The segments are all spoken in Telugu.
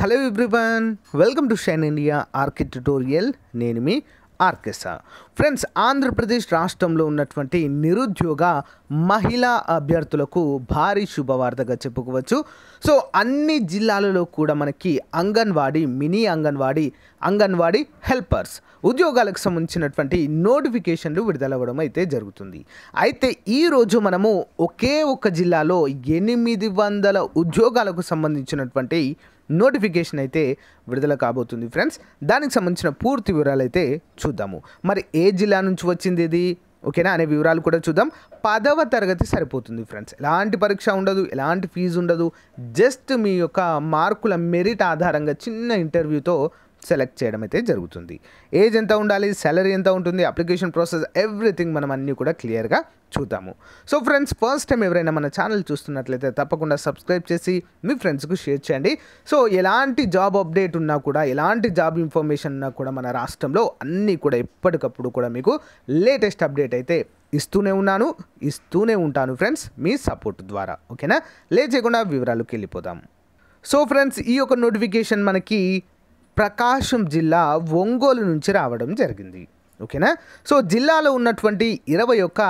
hello everyone welcome to Shine India ఆర్కి ట్యుటోరియల్ నేను మీ ఆర్కెసా ఫ్రెండ్స్ ఆంధ్రప్రదేశ్ రాష్ట్రంలో ఉన్నటువంటి నిరుద్యోగ మహిళా అభ్యర్థులకు భారీ శుభవార్తగా చెప్పుకోవచ్చు సో అన్ని జిల్లాలలో కూడా మనకి అంగన్వాడీ మినీ అంగన్వాడీ అంగన్వాడీ హెల్పర్స్ ఉద్యోగాలకు సంబంధించినటువంటి నోటిఫికేషన్లు విడుదలవ్వడం అయితే జరుగుతుంది అయితే ఈరోజు మనము ఒకే ఒక్క జిల్లాలో ఎనిమిది వందల ఉద్యోగాలకు సంబంధించినటువంటి నోటిఫికేషన్ అయితే విడుదల కాబోతుంది ఫ్రెండ్స్ దానికి సంబంధించిన పూర్తి వివరాలు అయితే చూద్దాము మరి ఏ జిల్లా నుంచి వచ్చింది ఇది ఓకేనా అనే వివరాలు కూడా చూద్దాం పదవ తరగతి సరిపోతుంది ఫ్రెండ్స్ ఎలాంటి పరీక్ష ఉండదు ఎలాంటి ఫీజు ఉండదు జస్ట్ మీ యొక్క మార్కుల మెరిట్ ఆధారంగా చిన్న ఇంటర్వ్యూతో సెలెక్ట్ చేయడం అయితే జరుగుతుంది ఏజ్ ఎంత ఉండాలి సాలరీ ఎంత ఉంటుంది అప్లికేషన్ ప్రాసెస్ ఎవ్రీథింగ్ మనం అన్నీ కూడా క్లియర్గా చూద్దాము సో ఫ్రెండ్స్ ఫస్ట్ టైం ఎవరైనా మన ఛానల్ చూస్తున్నట్లయితే తప్పకుండా సబ్స్క్రైబ్ చేసి మీ ఫ్రెండ్స్కు షేర్ చేయండి సో ఎలాంటి జాబ్ అప్డేట్ ఉన్నా కూడా ఎలాంటి జాబ్ ఇన్ఫర్మేషన్ ఉన్నా కూడా మన రాష్ట్రంలో అన్నీ కూడా ఎప్పటికప్పుడు కూడా మీకు లేటెస్ట్ అప్డేట్ అయితే ఇస్తూనే ఉన్నాను ఇస్తూనే ఉంటాను ఫ్రెండ్స్ మీ సపోర్ట్ ద్వారా ఓకేనా లేచేయకుండా వివరాలకు వెళ్ళిపోదాం సో ఫ్రెండ్స్ ఈ యొక్క నోటిఫికేషన్ మనకి ప్రకాశం జిల్లా ఒంగోలు నుంచి రావడం జరిగింది ఓకేనా సో జిల్లాలో ఉన్నటువంటి ఇరవై ఒక్క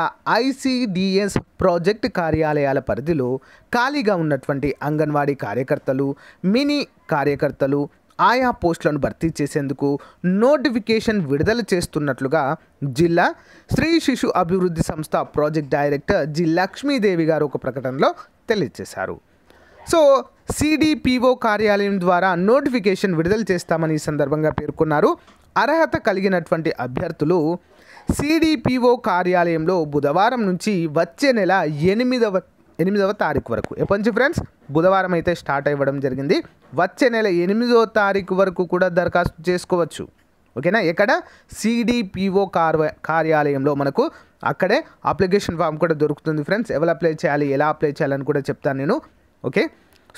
ఐసిడిఎస్ ప్రాజెక్ట్ కార్యాలయాల పరిధిలో ఖాళీగా ఉన్నటువంటి అంగన్వాడీ కార్యకర్తలు మినీ కార్యకర్తలు ఆయా పోస్టులను భర్తీ చేసేందుకు నోటిఫికేషన్ విడుదల చేస్తున్నట్లుగా జిల్లా స్త్రీ శిశు అభివృద్ధి సంస్థ ప్రాజెక్ట్ డైరెక్టర్ జి లక్ష్మీదేవి గారు ఒక ప్రకటనలో తెలియజేశారు సో సిడిపిఓ కార్యాలయం ద్వారా నోటిఫికేషన్ విడుదల చేస్తామని ఈ సందర్భంగా పేర్కొన్నారు అర్హత కలిగినటువంటి అభ్యర్థులు సిడిపిఓ కార్యాలయంలో బుధవారం నుంచి వచ్చే నెల ఎనిమిదవ ఎనిమిదవ తారీఖు వరకు ఎప్పటి ఫ్రెండ్స్ బుధవారం అయితే స్టార్ట్ అవ్వడం జరిగింది వచ్చే నెల ఎనిమిదవ తారీఖు వరకు కూడా దరఖాస్తు చేసుకోవచ్చు ఓకేనా ఎక్కడ సిడిపిఓ కార్యాలయంలో మనకు అక్కడే అప్లికేషన్ ఫామ్ కూడా దొరుకుతుంది ఫ్రెండ్స్ ఎవరు అప్లై చేయాలి ఎలా అప్లై చేయాలని కూడా చెప్తాను నేను ఓకే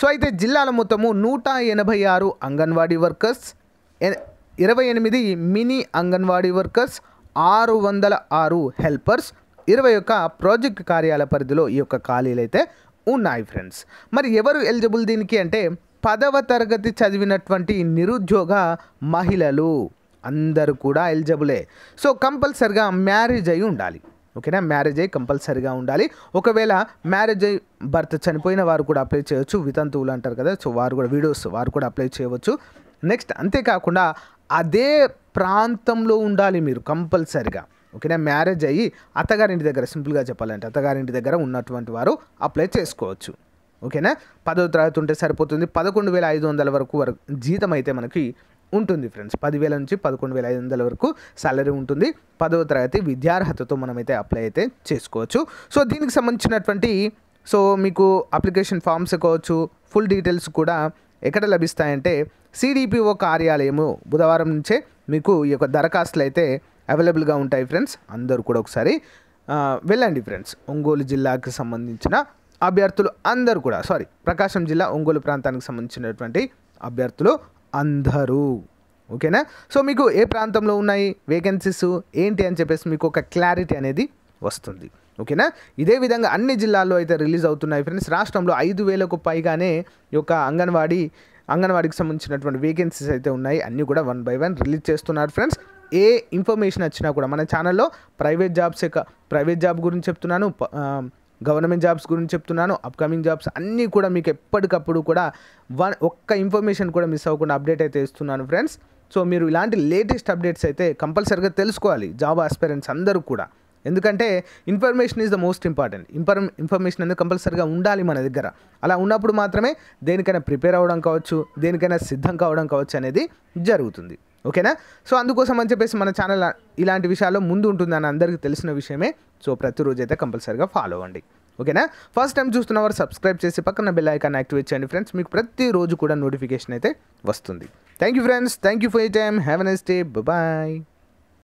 సో అయితే జిల్లాల మొత్తము నూట ఎనభై ఆరు అంగన్వాడీ వర్కర్స్ ఇరవై ఎనిమిది మినీ అంగన్వాడీ వర్కర్స్ ఆరు వందల ఆరు హెల్పర్స్ ఇరవై ఒక్క ప్రాజెక్ట్ కార్యాలయ పరిధిలో ఈ యొక్క ఖాళీలు అయితే ఉన్నాయి ఫ్రెండ్స్ మరి ఎవరు ఎలిజిబుల్ దీనికి అంటే పదవ తరగతి చదివినటువంటి నిరుద్యోగ మహిళలు అందరూ కూడా ఎలిజిబులే సో కంపల్సరిగా మ్యారేజ్ అయి ఉండాలి ఓకేనా మ్యారేజ్ అయ్యి కంపల్సరీగా ఉండాలి ఒకవేళ మ్యారేజ్ అయ్యి భర్త చనిపోయిన వారు కూడా అప్లై చేయవచ్చు వితంతువులు అంటారు కదా సో వారు కూడా వీడియోస్ వారు కూడా అప్లై చేయవచ్చు నెక్స్ట్ అంతేకాకుండా అదే ప్రాంతంలో ఉండాలి మీరు కంపల్సరిగా ఓకేనా మ్యారేజ్ అయ్యి అత్తగారింటి దగ్గర సింపుల్గా చెప్పాలంటే అత్తగారింటి దగ్గర ఉన్నటువంటి వారు అప్లై చేసుకోవచ్చు ఓకేనా పదో తరగతి ఉంటే సరిపోతుంది పదకొండు వేల ఐదు వందల వరకు వరకు జీతం అయితే మనకి ఉంటుంది ఫ్రెండ్స్ పదివేల నుంచి పదకొండు వేల ఐదు వందల వరకు సాలరీ ఉంటుంది పదవ తరగతి విద్యార్హతతో మనమైతే అప్లై అయితే చేసుకోవచ్చు సో దీనికి సంబంధించినటువంటి సో మీకు అప్లికేషన్ ఫామ్స్ కావచ్చు ఫుల్ డీటెయిల్స్ కూడా ఎక్కడ లభిస్తాయంటే సిడిపిఓ కార్యాలయము బుధవారం నుంచే మీకు ఈ యొక్క దరఖాస్తులు అయితే అవైలబుల్గా ఉంటాయి ఫ్రెండ్స్ అందరూ కూడా ఒకసారి వెళ్ళండి ఫ్రెండ్స్ ఒంగోలు జిల్లాకు సంబంధించిన అభ్యర్థులు అందరూ కూడా సారీ ప్రకాశం జిల్లా ఒంగోలు ప్రాంతానికి సంబంధించినటువంటి అభ్యర్థులు అందరూ ఓకేనా సో మీకు ఏ ప్రాంతంలో ఉన్నాయి వేకెన్సీస్ ఏంటి అని చెప్పేసి మీకు ఒక క్లారిటీ అనేది వస్తుంది ఓకేనా ఇదే విధంగా అన్ని జిల్లాల్లో అయితే రిలీజ్ అవుతున్నాయి ఫ్రెండ్స్ రాష్ట్రంలో ఐదు వేలకు పైగానే ఈ యొక్క అంగన్వాడీ అంగన్వాడీకి సంబంధించినటువంటి వేకెన్సీస్ అయితే ఉన్నాయి అన్నీ కూడా వన్ బై వన్ రిలీజ్ చేస్తున్నారు ఫ్రెండ్స్ ఏ ఇన్ఫర్మేషన్ వచ్చినా కూడా మన ఛానల్లో ప్రైవేట్ జాబ్స్ యొక్క ప్రైవేట్ జాబ్ గురించి చెప్తున్నాను గవర్నమెంట్ జాబ్స్ గురించి చెప్తున్నాను అప్కమింగ్ జాబ్స్ అన్నీ కూడా మీకు ఎప్పటికప్పుడు కూడా వన్ ఒక్క ఇన్ఫర్మేషన్ కూడా మిస్ అవ్వకుండా అప్డేట్ అయితే ఇస్తున్నాను ఫ్రెండ్స్ సో మీరు ఇలాంటి లేటెస్ట్ అప్డేట్స్ అయితే కంపల్సరీగా తెలుసుకోవాలి జాబ్ ఆస్పిరెంట్స్ అందరూ కూడా ఎందుకంటే information is the most important infor information అనేది కంపల్సరీగా ఉండాలి మన దగ్గర అలా ఉన్నప్పుడు మాత్రమే దేనికైనా ప్రిపేర్ అవ్వడం కావచ్చు దేనికైనా సిద్ధం కావడం కావచ్చు అనేది జరుగుతుంది ఓకేనా సో అందుకోసం అని చెప్పేసి మన ఛానల్ ఇలాంటి విషయాల్లో ముందు ఉంటుందని అందరికీ తెలిసిన విషయమే సో ప్రతిరోజు అయితే కంపల్సరీగా ఫాలో అవ్వండి ఓకేనా ఫస్ట్ టైం చూస్తున్న వారు సబ్స్క్రైబ్ చేసి పక్కన బెల్ ఐకాన్ యాక్టివేట్ చేయండి ఫ్రెండ్స్ మీకు ప్రతిరోజు కూడా నోటిఫికేషన్ అయితే వస్తుంది thank you friends thank you for you time have a ఎస్ డే బాయ్